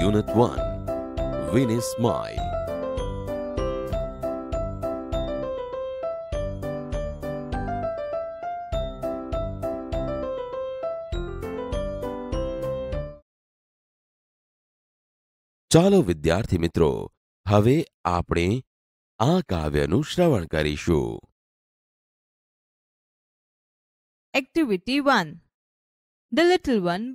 Unit 1 विनीस माई चलो विद्यार्थी मित्रों હવે આપણે આ કાવ્યનું શ્રવણ કરીશું activity 1 the little one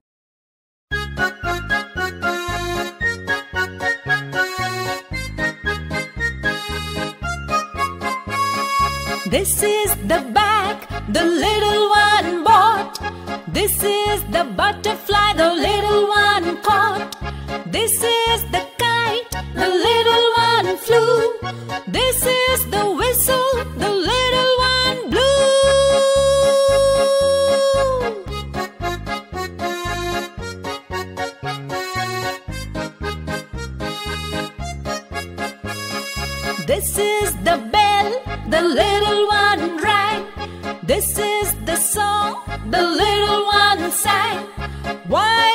This is the bag the little one bought. This is the butterfly the little one caught. This is the kite the little one flew. This is the whistle the little one blew. This is the bag the little one right. This is the song the little one sang. Why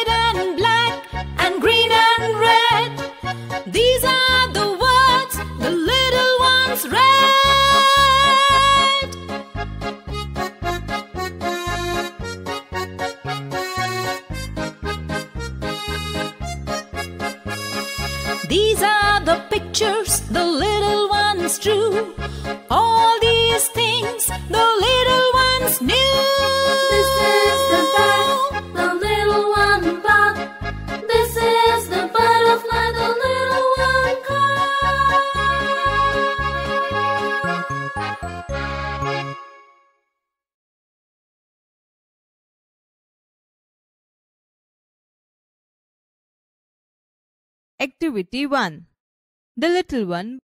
Activity 1 The little one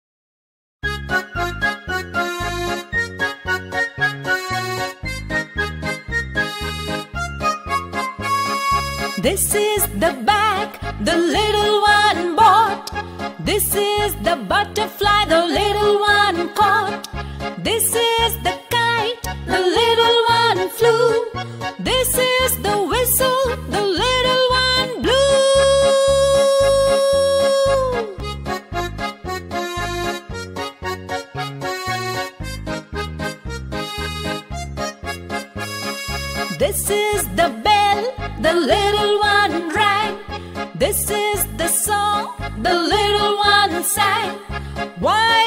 This is the bag the little one bought. This is the butterfly the little one caught. This is the kite the little one flew. This is the whistle the little one This is the bell the little one rang. This is the song the little one sang. Why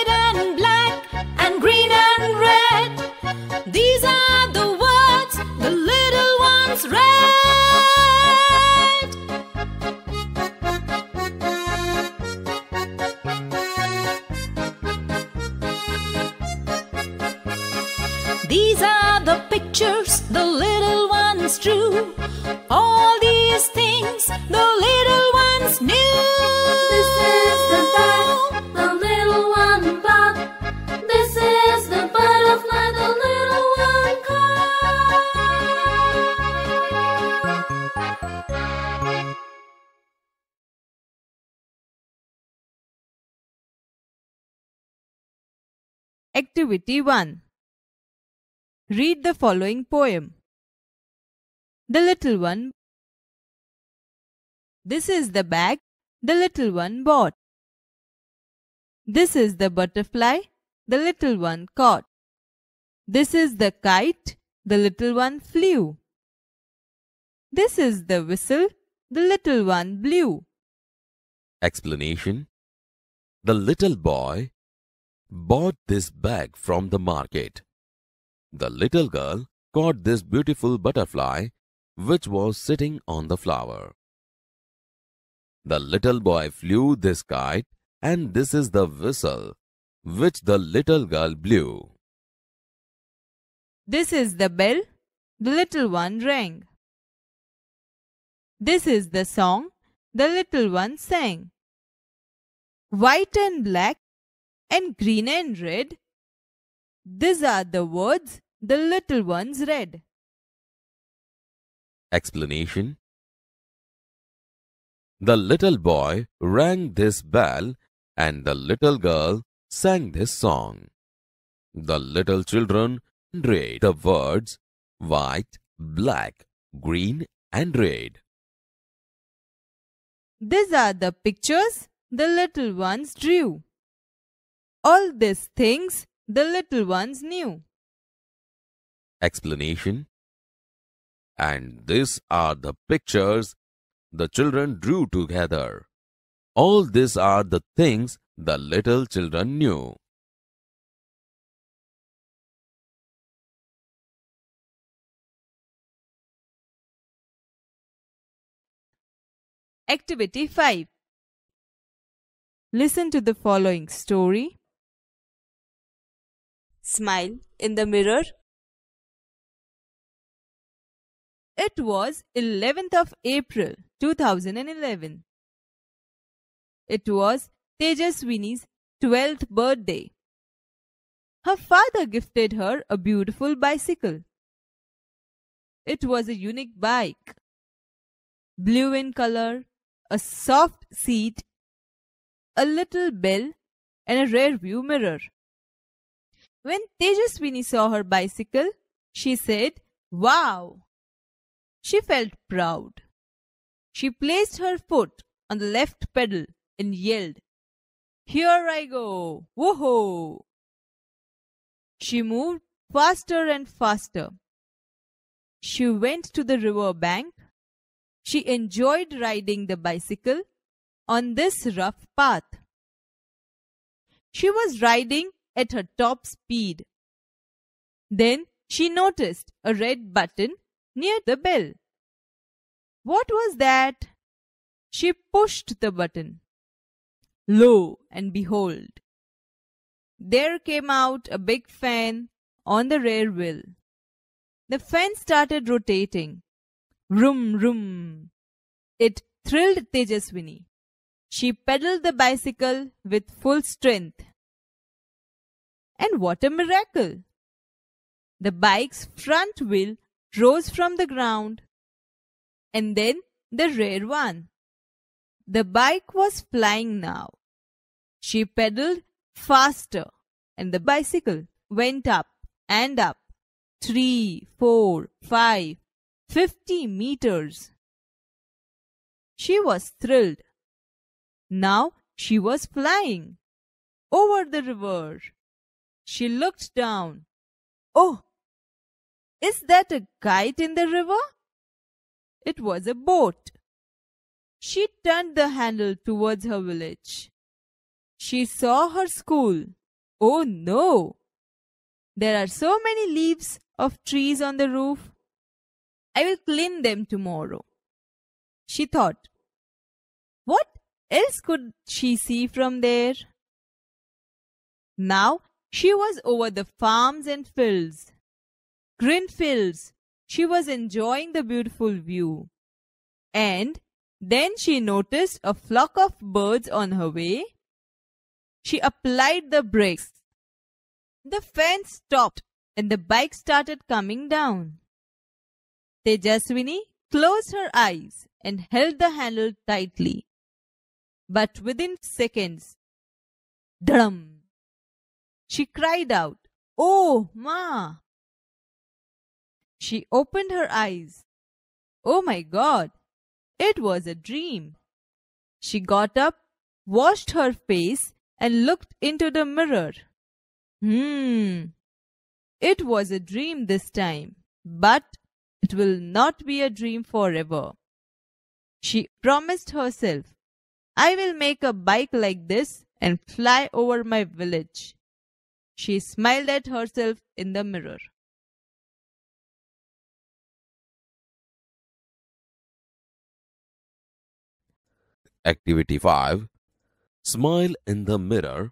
true. All these things the little ones knew. This is the bird, the little one bought. This is the butterfly, the little one caught. Activity 1 Read the following poem the little one. This is the bag the little one bought. This is the butterfly the little one caught. This is the kite the little one flew. This is the whistle the little one blew. Explanation The little boy bought this bag from the market. The little girl caught this beautiful butterfly which was sitting on the flower. The little boy flew this kite and this is the whistle which the little girl blew. This is the bell the little one rang. This is the song the little one sang. White and black and green and red. These are the words the little ones read explanation? The little boy rang this bell and the little girl sang this song. The little children read the words white, black, green and red. These are the pictures the little ones drew. All these things the little ones knew. Explanation and these are the pictures the children drew together. All these are the things the little children knew. Activity 5 Listen to the following story. Smile in the mirror It was 11th of April 2011. It was Tejaswini's 12th birthday. Her father gifted her a beautiful bicycle. It was a unique bike. Blue in color, a soft seat, a little bell, and a rear view mirror. When Tejaswini saw her bicycle, she said, Wow, she felt proud. She placed her foot on the left pedal and yelled, Here I go! Woohoo! She moved faster and faster. She went to the river bank. She enjoyed riding the bicycle on this rough path. She was riding at her top speed. Then she noticed a red button near the bell. What was that? She pushed the button. Lo and behold, there came out a big fan on the rear wheel. The fan started rotating. Room, room. It thrilled Tejaswini. She pedaled the bicycle with full strength. And what a miracle! The bike's front wheel rose from the ground, and then the rare one. The bike was flying now. She pedaled faster, and the bicycle went up and up three, four, five, fifty meters. She was thrilled. Now she was flying over the river. She looked down. Oh, is that a kite in the river? It was a boat. She turned the handle towards her village. She saw her school. Oh no! There are so many leaves of trees on the roof. I will clean them tomorrow. She thought. What else could she see from there? Now she was over the farms and fields. Greenfields. She was enjoying the beautiful view. And then she noticed a flock of birds on her way. She applied the brakes. The fence stopped and the bike started coming down. Tejaswini closed her eyes and held the handle tightly. But within seconds, drum! She cried out, Oh, Ma! She opened her eyes. Oh my god! It was a dream. She got up, washed her face, and looked into the mirror. Hmm. It was a dream this time, but it will not be a dream forever. She promised herself, I will make a bike like this and fly over my village. She smiled at herself in the mirror. Activity 5 Smile in the Mirror.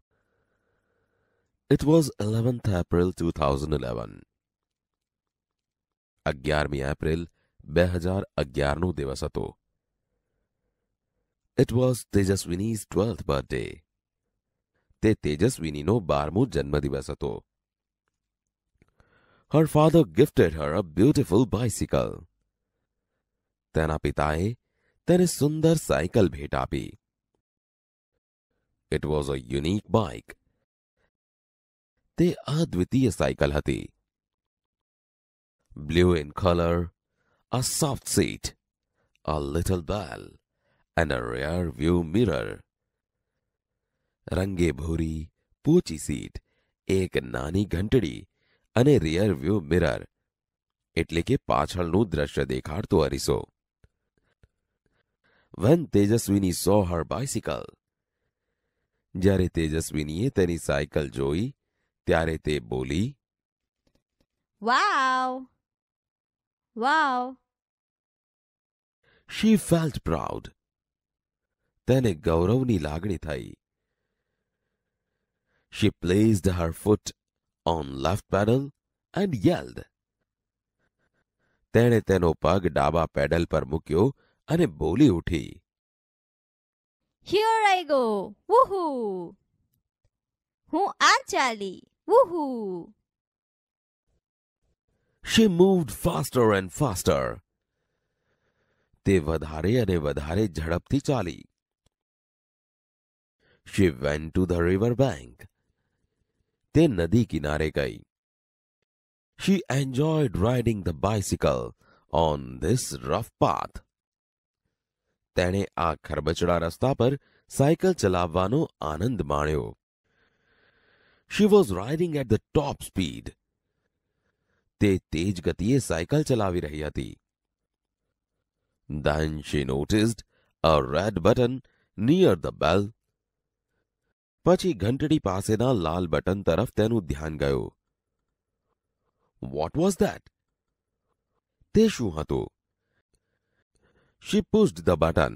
It was 11th April 2011. 11મી April, 2011 દિવસ હતો. It was Tejaswini's 12th birthday. તે તેજસ્વીનીનો 12મો જન્મદિવસ હતો. Her father gifted her a beautiful bicycle. તેના પિતાએ तेरे सुंदर साइकिल भेट आप it was a unique bike अद्वितीय साइकिल हती blue in colour a soft seat a little bell and a rear view mirror रंगे भूरी पोची सीट एक नानी घंटड़ी अने रियर व्यू मिरर एटले के पाछळनु दृश्य देखाड़तो अरिसो when Tejaswini saw her bicycle. જ્યારે તેજસ્વીનીએ તેની સાયકલ જોઈ ત્યારે તે બોલી વાવ વાવ શી ફેલ્ટ પ્રાઉડ તેને ગૌરવની લાગણી થઈ she placed her foot on left pedal and yelled. તેણે તેનો પગ ડાબા પેડલ પર મૂક્યો અને બોલી ઉઠી હિયર આઈ ગો વુહુ હું આ ચાલી વુહુ she moved faster and faster તે વધારે અને વધારે ઝડપથી ચાલી she went to the river bank તે નદી કિનારે ગઈ she enjoyed riding the bicycle on this rough path તેણે આ ખરબચડા રસ્તા પર સાયકલ ચલાવવાનો આનંદ માણેયો. She was riding at the top speed. તે તેજ ગતિએ સાયકલ ચલાવી રહી હતી. Danji noticed a red button near the bell. પછી ઘંટડી પાસેનો લાલ બટન તરફ તેનું ધ્યાન ગયું. What was that? તે શું હતો? She pushed the button.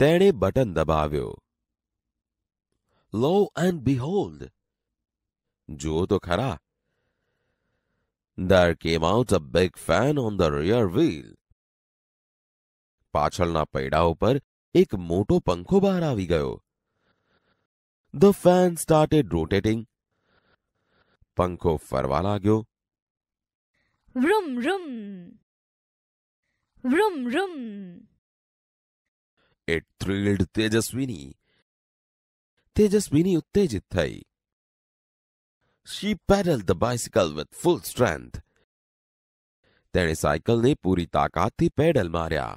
તેણે બટન દબાવ્યો લો એન્ડ બિહોલ્ડ જુઓ તો ખરા There came out a big fan on the rear wheel. પાછળના પૈડા ઉપર એક મોટો પંખો બહાર આવી ગયો ધ ફેન સ્ટાર્ટેડ રોટેટિંગ પંખો ફરવા લાગ્યો vroom vroom vroom vroom. It thrilled Tejaswini. Tejaswini uttejit thai. She pedaled the bicycle with full strength. તેણે સાયકલને પૂરી તાકાતથી પેડલ માર્યા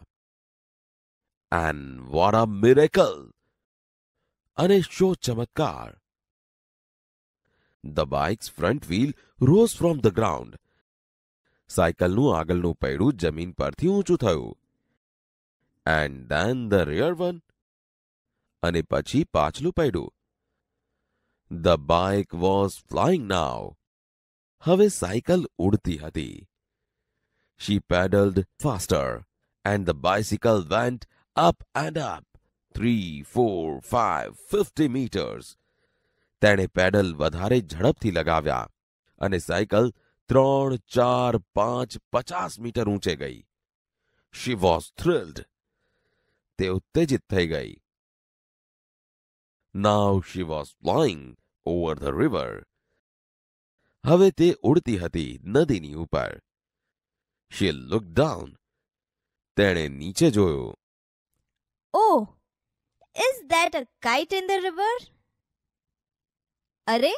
એન્ડ વોટ અ મિરેકલ અને શો ચમત્કાર the bike's front wheel rose from the ground સાયકલનું આગળનું પૈડું જમીન પરથી ઊંચું થયું and then the rear one અને પછી પાછલું પૈડું the bike was flying now હવે સાયકલ ઉડતી હતી she pedaled faster, and the bicycle went up and up, three, four, five, fifty meters. તેણે પેડલ વધારે ઝડપથી લગાવ્યા અને સાયકલ ત્રણ ચાર પાંચ પચાસ મીટર ઊંચે ગઈ શી વોઝ થ્રિલ્ડ તે ઉત્તેજિત થઈ ગઈ now she was flowing over the river હવે તે ઉડતી હતી નદીની ઉપર શી લુક ડાઉન તેણે નીચે જોયું oh is that a kite in the river અરે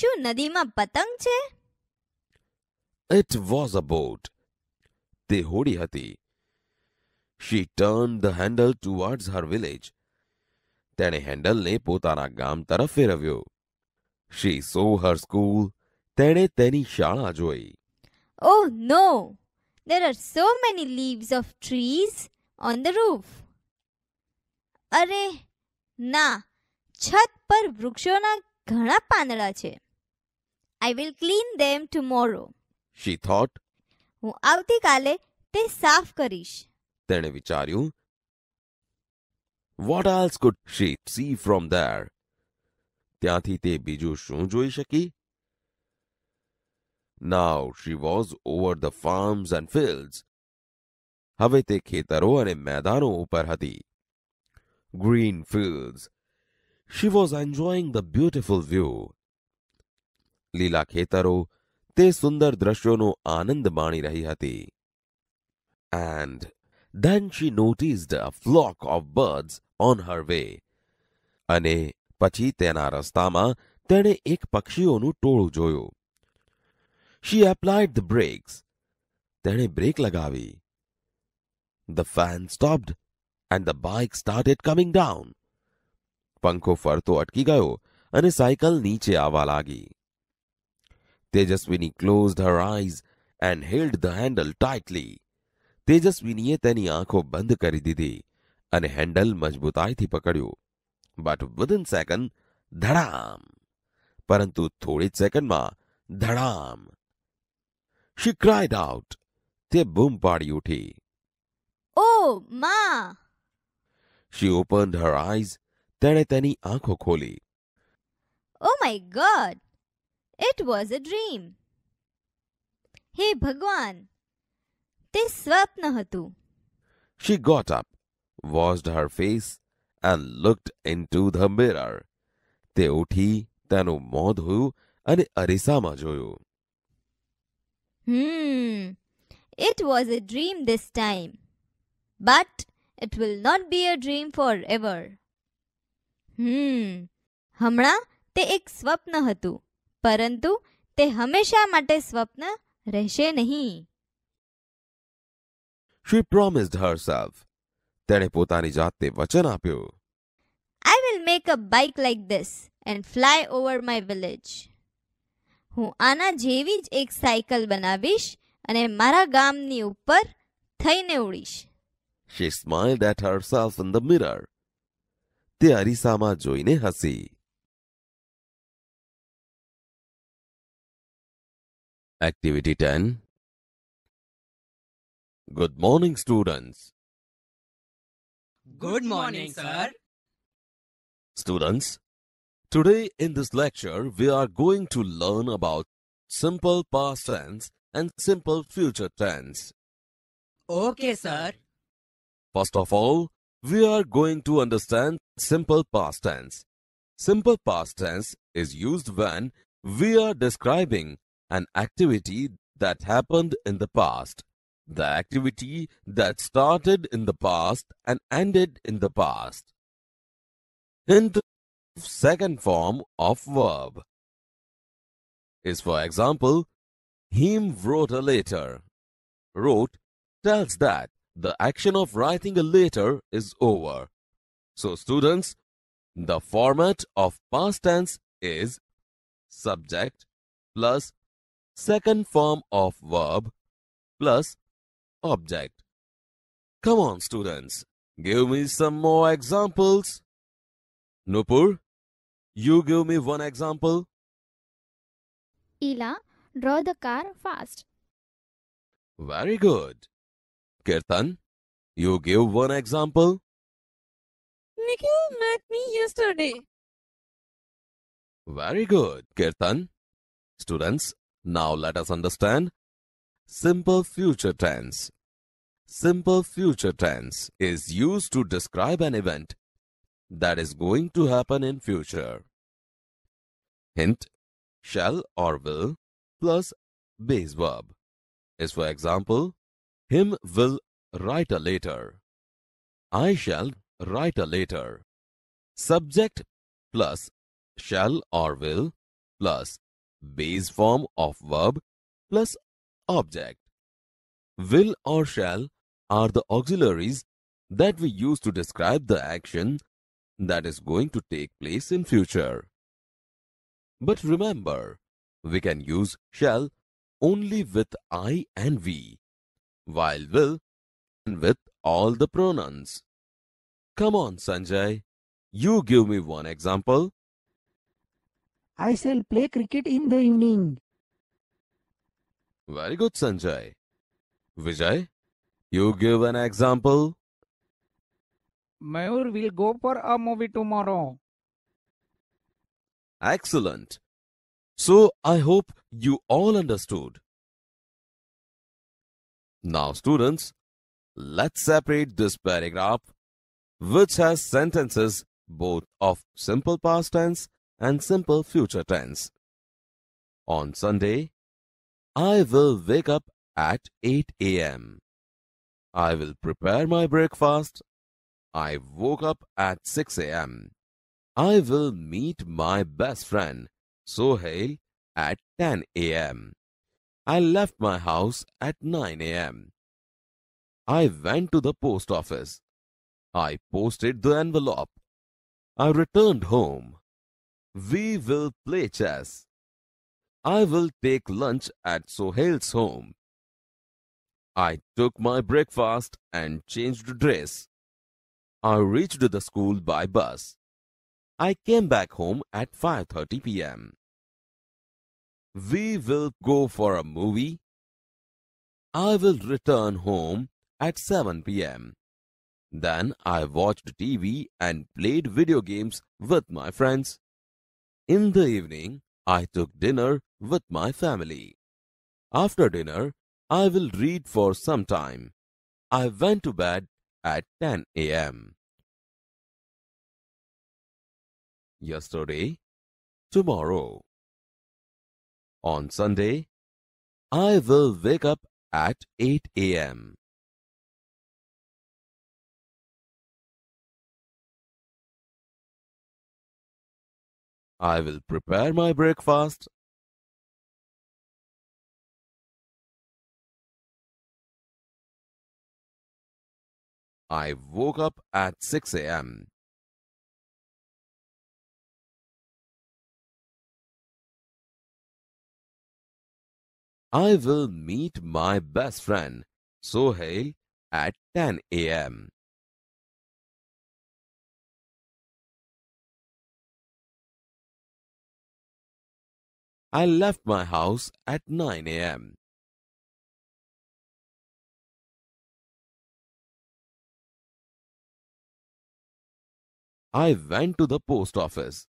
શું નદીમાં પતંગ છે It was a boat. The hodi hati. She turned the handle towards her village. Tene handle ne potana gam taraf feravyo. She saw her school. Tene teni shala joi. Oh no! There are so many leaves of trees on the roof. Are na chat par vrukshona ghana panala I will clean them tomorrow. She thought હું આવતીકાલે તે સાફ કરીશ તેણે વિચાર્યું what else could she see from there ત્યાંથી તે બીજું શું જોઈ શકી now she was over the farms and fields હવે તે ખેતરો અને મેદાનો ઉપર હતી green fields she was enjoying the beautiful view લીલા ખેતરો તે સુંદર દ્રશ્યોનો આનંદ માણી રહી હતી and they noticed a flock of birds on her way અને પછી તેના રસ્તામાં તેણે એક પક્ષીઓનું ટોળું જોયું शी એપ્લાયડ ધ બ્રેક્સ તેણે બ્રેક લગાવી the fan stopped and the bike started coming down પંકો ફરતો અટકી ગયો અને સાયકલ નીચે આવવા લાગી Tejaswini closed her eyes and held the handle tightly. તેજસ્વીનીએ તેની આંખો બંધ કરી દીધી અને હેન્ડલ મજબૂતાઈથી પકડ્યું બટ વિધિન સેકન્ડ ધડામ પરંતુ થોડી જ સેકન્ડમાં ધડામ શી ક્રાઇડ આઉટ તે બૂમ પાડી ઉઠી ઓ માં શી ઓપન્ડ હર આઈઝ તેણે તેની આંખો ખોલી oh my god It was a dream. Hey Bhagwan, this swapna હતું. She got up, washed her face and looked into the mirror. The ઉઠી tanu modhu ધોયું અને અરીસામાં જોયું. Hmm. It was a dream this time. But it will not be a dream forever. Hmm. hamra te ek swapna હતું પરંતુ તે હંમેશા માટે સ્વપ્ન રહેશે નહીં she promised herself તેણે પોતાની જાતને વચન આપ્યું I will make a bike like this and fly over my village હું આના જેવી જ એક સાયકલ બનાવીશ અને મારા ગામની ઉપર થઈને ઉડીશ she smiled at herself in the mirror તે અરીસામાં જોઈને હસી Activity 10 Good morning, students. Good morning, sir. Students, today in this lecture, we are going to learn about simple past tense and simple future tense. Okay, sir. First of all, we are going to understand simple past tense. Simple past tense is used when we are describing an activity that happened in the past, the activity that started in the past and ended in the past. Hint the second form of verb is for example, him wrote a letter. Wrote tells that the action of writing a letter is over. So students, the format of past tense is subject plus second form of verb plus object. Come on, students. Give me some more examples. Nupur, you give me one example. Ila, draw the car fast. Very good. Kirtan, you give one example. Nikhil met me yesterday. Very good, Kirtan. Students, now let us understand simple future tense. Simple future tense is used to describe an event that is going to happen in future. Hint, shall or will plus base verb is for example, him will write a letter. I shall write a letter. Subject plus shall or will plus base form of verb plus object. Will or shall are the auxiliaries that we use to describe the action that is going to take place in future. But remember, we can use shall only with I and we, while will and with all the pronouns. Come on, Sanjay. You give me one example. I shall play cricket in the evening. Very good, Sanjay. Vijay, you give an example. Mayur will go for a movie tomorrow. Excellent. So, I hope you all understood. Now, students, let's separate this paragraph, which has sentences both of simple past tense and simple future tense. On Sunday, I will wake up at 8 a.m. I will prepare my breakfast. I woke up at 6 a.m. I will meet my best friend, Sohail, at 10 a.m. I left my house at 9 a.m. I went to the post office. I posted the envelope. I returned home. We will play chess. I will take lunch at Sohail's home. I took my breakfast and changed dress. I reached the school by bus. I came back home at 5.30 p.m. We will go for a movie. I will return home at 7 p.m. Then I watched TV and played video games with my friends. In the evening, I took dinner with my family. After dinner, I will read for some time. I went to bed at 10 a.m. Yesterday, tomorrow. On Sunday, I will wake up at 8 a.m. I will prepare my breakfast. I woke up at 6 a.m. I will meet my best friend Sohail at 10 a.m. I left my house at nine AM. I went to the post office.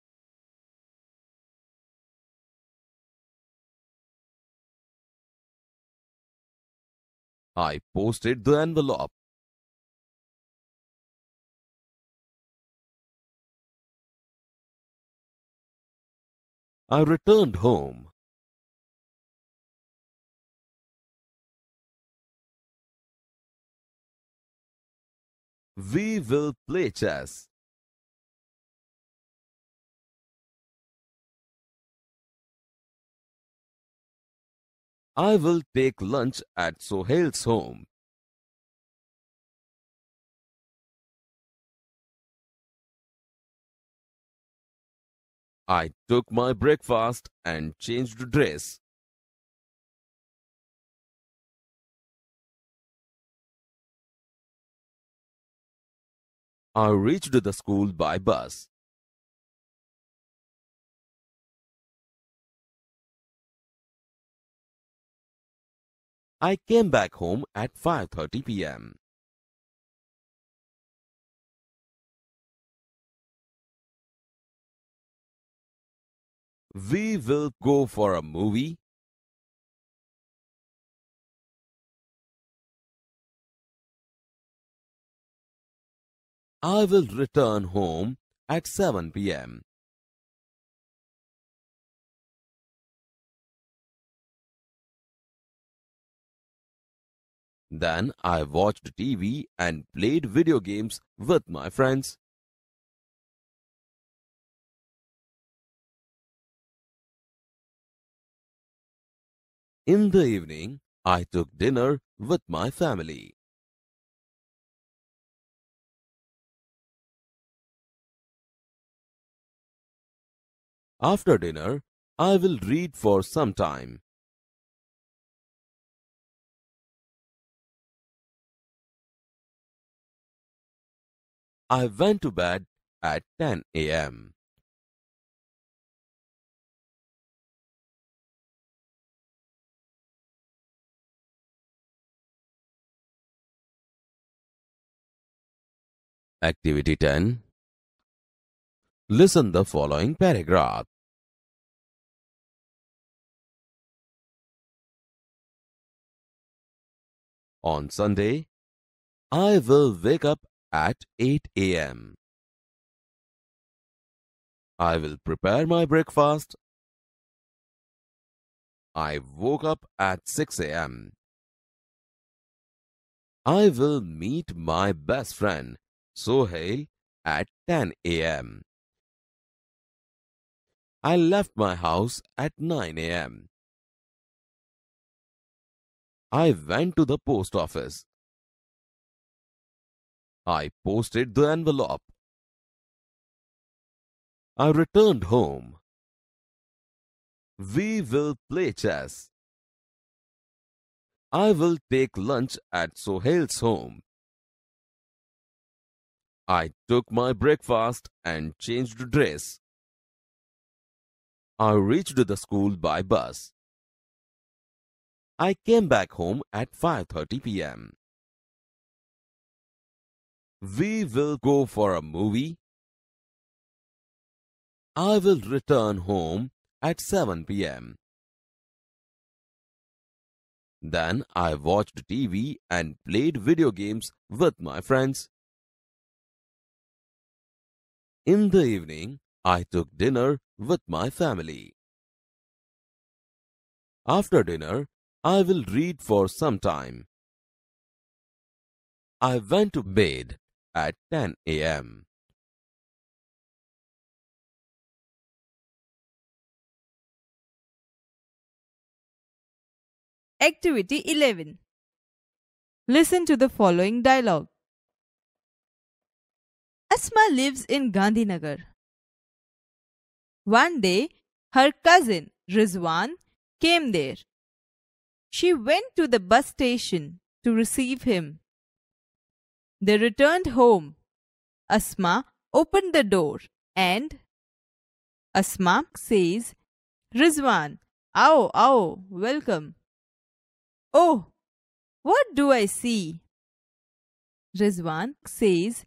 I posted the envelope. I returned home. We will play chess. I will take lunch at Sohail's home. I took my breakfast and changed dress. I reached the school by bus. I came back home at 5.30 p.m. We will go for a movie. I will return home at 7 p.m. Then I watched TV and played video games with my friends. In the evening, I took dinner with my family. After dinner, I will read for some time. I went to bed at 10 a.m. Activity 10 Listen the following paragraph. On Sunday, I will wake up at 8 a.m. I will prepare my breakfast. I woke up at 6 a.m. I will meet my best friend Sohail at 10 a.m. I left my house at 9 a.m. I went to the post office. I posted the envelope. I returned home. We will play chess. I will take lunch at Sohail's home. I took my breakfast and changed dress. I reached the school by bus. I came back home at 5.30 p.m. We will go for a movie. I will return home at 7 p.m. Then I watched TV and played video games with my friends. In the evening, I took dinner with my family. After dinner, I will read for some time. I went to bed at 10 a.m. Activity 11 Listen to the following dialogue. Asma lives in Gandhinagar. One day, her cousin Rizwan came there. She went to the bus station to receive him. They returned home. Asma opened the door and Asma says, Rizwan, ow, ow, welcome. Oh, what do I see? Rizwan says,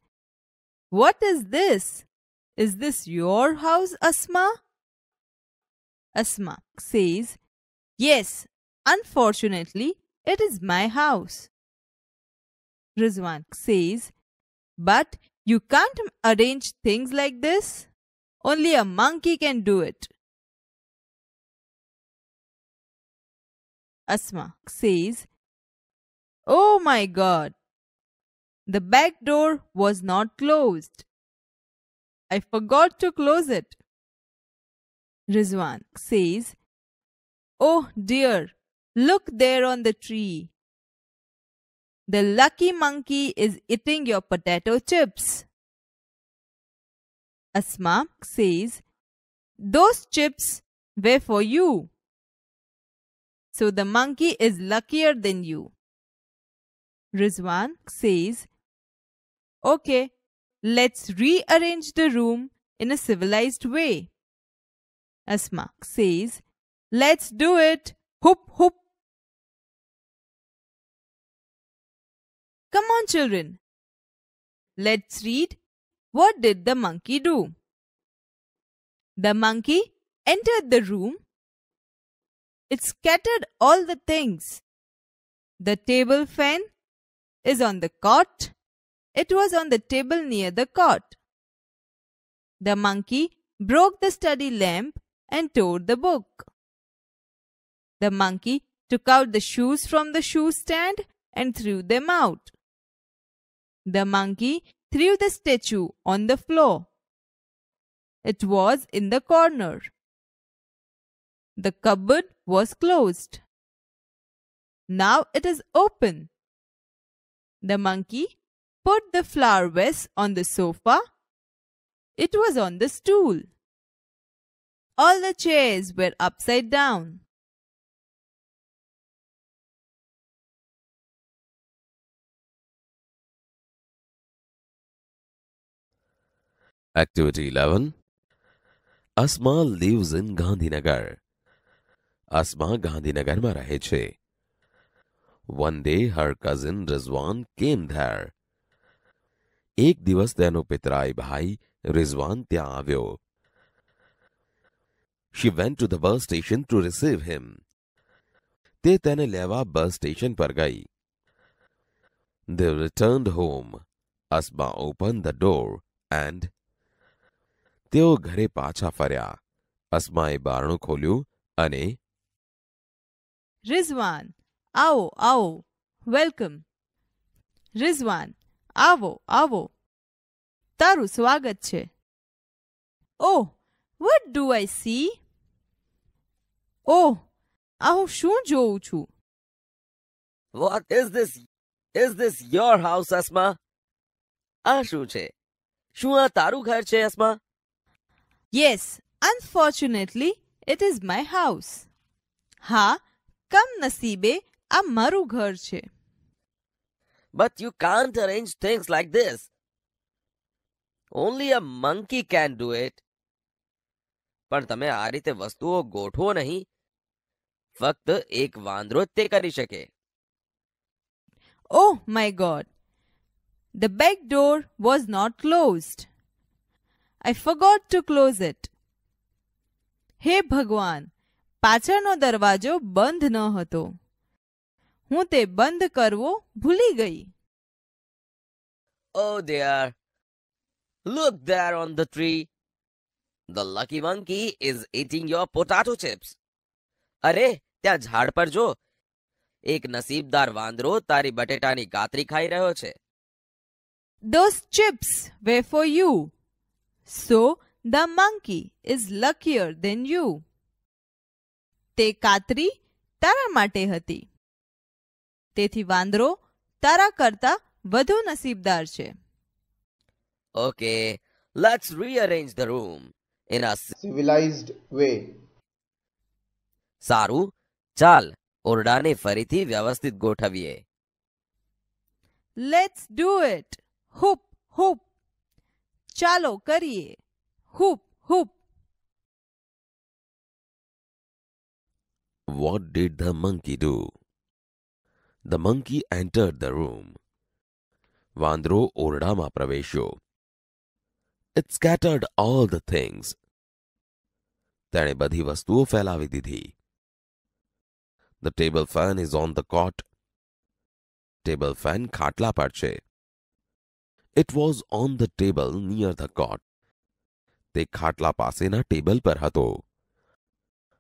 what is this? Is this your house, Asma? Asma says, Yes, unfortunately, it is my house. Rizwan says, But you can't arrange things like this. Only a monkey can do it. Asma says, Oh my god, the back door was not closed. I forgot to close it. Rizwan says, Oh dear, look there on the tree. The lucky monkey is eating your potato chips. Asma says, Those chips were for you. So the monkey is luckier than you. Rizwan says, Okay, let's rearrange the room in a civilized way. Asma says, Let's do it! Hoop hoop! Come on, children. Let's read. What did the monkey do? The monkey entered the room. It scattered all the things. The table fan is on the cot. It was on the table near the cot. The monkey broke the study lamp and tore the book. The monkey took out the shoes from the shoe stand and threw them out. The monkey threw the statue on the floor. It was in the corner. The cupboard was closed. Now it is open. The monkey put the flower vase on the sofa. It was on the stool. All the chairs were upside down. Activity 11 Asma lives in Gandhinagar. Asma Gandhinagar ma rahe One day her cousin Rizwan came there. એક દિવસ તેનો પિતરાઈ ભાઈ રિઝવાન ત્યાં આવ્યો she went to the bus station to receive him તે તેને લેવા bus station પર ગઈ They returned home. Asma opened the door and તેઓ ઘરે પાછા ફર્યા અસ્માએ બારણું ખોલ્યું અને રિઝવાન આવો આવો વેલકમ રિઝવાન આવો આવો તારું સ્વાગત છે ઓહ વટ ડુ આઈ સી ઓહ આ હું શું જોઉં છું what is this is this your house Asma આ શું છે શું આ તારું ઘર છે Asma yes unfortunately it is my house હા કમ નસીબે આ મારું ઘર છે But you can't arrange things like this. Only a monkey can do it. પણ તમે આ રીતે વસ્તુઓ ગોઠવો નહીં ફક્ત એક વાંદરો જ તે કરી શકે Oh my god! The back door was not closed. I forgot to close it. હે ભગવાન પાછળનો દરવાજો બંધ ન હતો હું તે બંધ કરવો ભૂલી ગઈ Oh dear. Look there on the tree. The lucky monkey is eating your potato chips. અરે ત્યાં ઝાડ પર જો એક નસીબદાર વાંદરો તારી બટેટાની કાતરી ખાઈ રહ્યો છે Those chips were for you. So the monkey is luckier than you. તે કાતરી તારા માટે હતી તેથી વાંદરો તારા કરતા વધુ નસીબદાર છે okay let's rearrange the room in a civilised way સારું ચાલ ઓરડાને ફરીથી વ્યવસ્થિત ગોઠવીએ let's do it whoop whoop ચાલો કરીએ હુપ હુપ What did the monkey do? the monkey entered the room. Vandro ઓરડામાં praveshu. It scattered all the things. તેણે બધી વસ્તુઓ ફેલાવી દીધી. The table fan is on the cot. Table fan ખાટલા પર It was on the table near the cot. તે ખાટલા પાસેના ટેબલ પર હતો.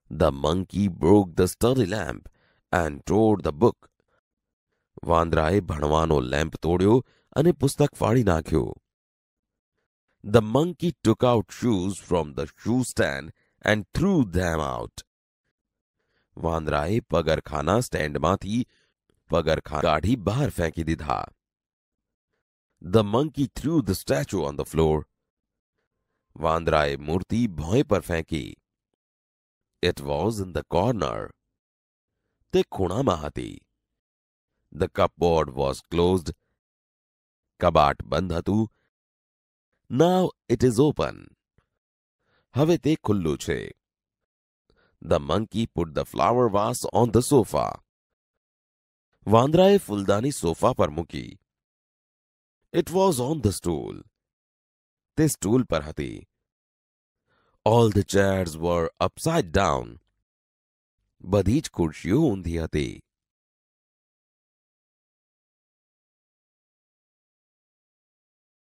The monkey broke the sturdy lamp and tore the book વાંદરાએ ભણવાનો લેમ્પ તોડ્યો અને પુસ્તક ફાડી નાખ્યો the monkey took out shoes from the shoe stand and threw them out વાંદરાએ પગરખાના સ્ટેન્ડમાંથી પગરખા કાઢી બહાર ફેંકી દીધા the monkey threw the statue on the floor વાંદરાએ મૂર્તિ ભોંય પર ફેંકી it was in the corner તે ખૂણામાં હતી the cupboard was closed. Kabat bandhatu. Now it is open. Havete kulluche. The monkey put the flower vase on the sofa. Vandrae fuldani sofa par muki. It was on the stool. This stool par hati. All the chairs were upside down. Badhich kurshiyo undhi hati.